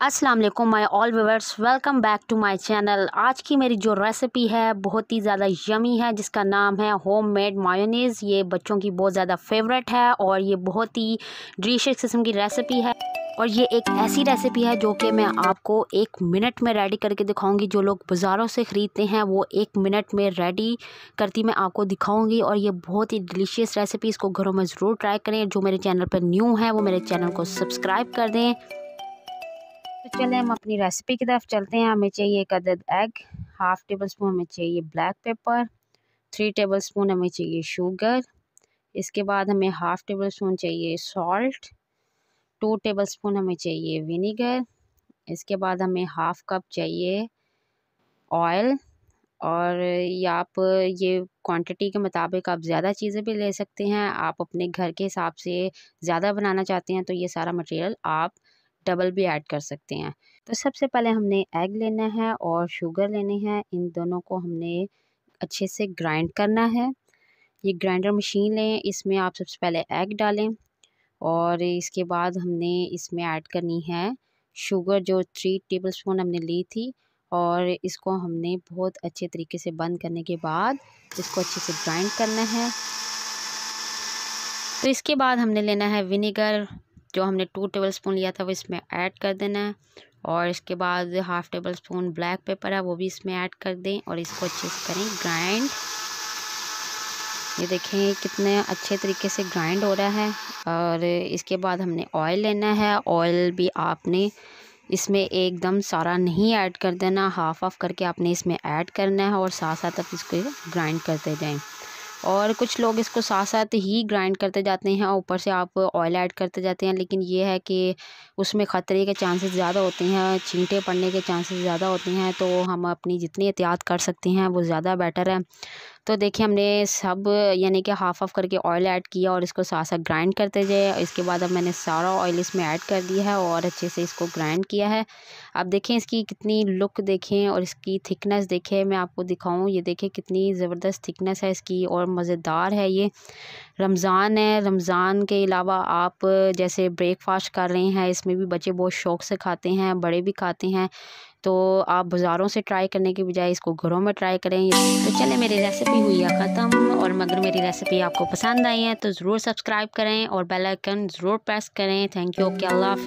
Aslam my all viewers welcome back to my channel आज की मेरी जो रेसिपी है बहुत ही ज़्यादा यमी है जिसका नाम है होम मेड मायोनीज़ ये बच्चों की बहुत ज़्यादा फेवरेट है और ये बहुत ही डिलिशियस किस्म की रेसिपी है और ये एक ऐसी रेसिपी है जो कि मैं आपको एक मिनट में रेडी करके दिखाऊंगी जो लोग बाज़ारों से ख़रीदते हैं वो एक मिनट में रेडी करती मैं आपको दिखाऊंगी और ये बहुत ही डिलीशियस रेसिपी इसको घरों में ज़रूर ट्राई करें जो मेरे चैनल पर न्यू है वो मेरे चैनल को सब्सक्राइब कर दें तो चलें हम अपनी रेसिपी की तरफ चलते हैं हमें चाहिए एक अदद एग हाफ़ टेबल स्पून हमें चाहिए black pepper three tablespoon हमें चाहिए शुगर इसके बाद हमें हाफ़ टेबल स्पून चाहिए सॉल्ट टू टेबल स्पून हमें चाहिए विनीगर इसके बाद हमें हाफ़ कप चाहिए ऑयल और या आप ये क्वांटिटी के मुताबिक आप ज़्यादा चीज़ें भी ले सकते हैं आप अपने घर के हिसाब से ज़्यादा बनाना चाहते हैं तो ये सारा मटेरियल आप डबल भी ऐड कर सकते हैं तो सबसे पहले हमने एग लेना है और शुगर लेने हैं इन दोनों को हमने अच्छे से ग्राइंड करना है ये ग्राइंडर मशीन लें इसमें आप सबसे पहले एग डालें और इसके बाद हमने इसमें ऐड करनी है शुगर जो थ्री टेबल स्पून हमने ली थी और इसको हमने बहुत अच्छे तरीके से बंद करने के बाद इसको अच्छे से ग्राइंड करना है तो इसके बाद हमने लेना है विनेगर जो हमने टू टेबल स्पून लिया था वो इसमें ऐड कर देना है और इसके बाद half tablespoon black pepper है वो भी इसमें ऐड कर दें और इसको अच्छे से करें ग्राइंड ये देखें कितने अच्छे तरीके से ग्राइंड हो रहा है और इसके बाद हमने ऑयल लेना है ऑयल भी आपने इसमें एकदम सारा नहीं ऐड कर देना हाफ़ ऑफ़ करके आपने इसमें ऐड करना है और साथ साथ आप इसको ग्राइंड करते जाएं और कुछ लोग इसको साथ साथ ही ग्राइंड करते जाते हैं और ऊपर से आप ऑयल ऐड करते जाते हैं लेकिन ये है कि उसमें ख़तरे के चांसेस ज़्यादा होते हैं छींटे पड़ने के चांसेस ज़्यादा होते हैं तो हम अपनी जितनी एहतियात कर सकते हैं वो ज़्यादा बेटर है तो देखिए हमने सब यानी कि हाफ़ ऑफ करके ऑयल ऐड किया और इसको साथ साथ ग्राइंड करते जाए इसके बाद अब मैंने सारा ऑयल इसमें ऐड कर दिया है और अच्छे से इसको ग्राइंड किया है अब देखें इसकी कितनी लुक देखें और इसकी थिकनेस देखें मैं आपको दिखाऊँ ये देखें कितनी ज़बरदस्त थिकनेस है इसकी और मज़ेदार है ये रमज़ान है रमज़ान के अलावा आप जैसे ब्रेकफास्ट कर रहे हैं इसमें भी बच्चे बहुत शौक से खाते हैं बड़े भी खाते हैं तो आप बाज़ारों से ट्राई करने के बजाय इसको घरों में ट्राई करें तो चले मेरी रेसिपी हुई है ख़त्म और मगर मेरी रेसिपी आपको पसंद आई है तो ज़रूर सब्सक्राइब करें और बेल आइकन ज़रूर प्रेस करें थैंक यू ओके अल्लाह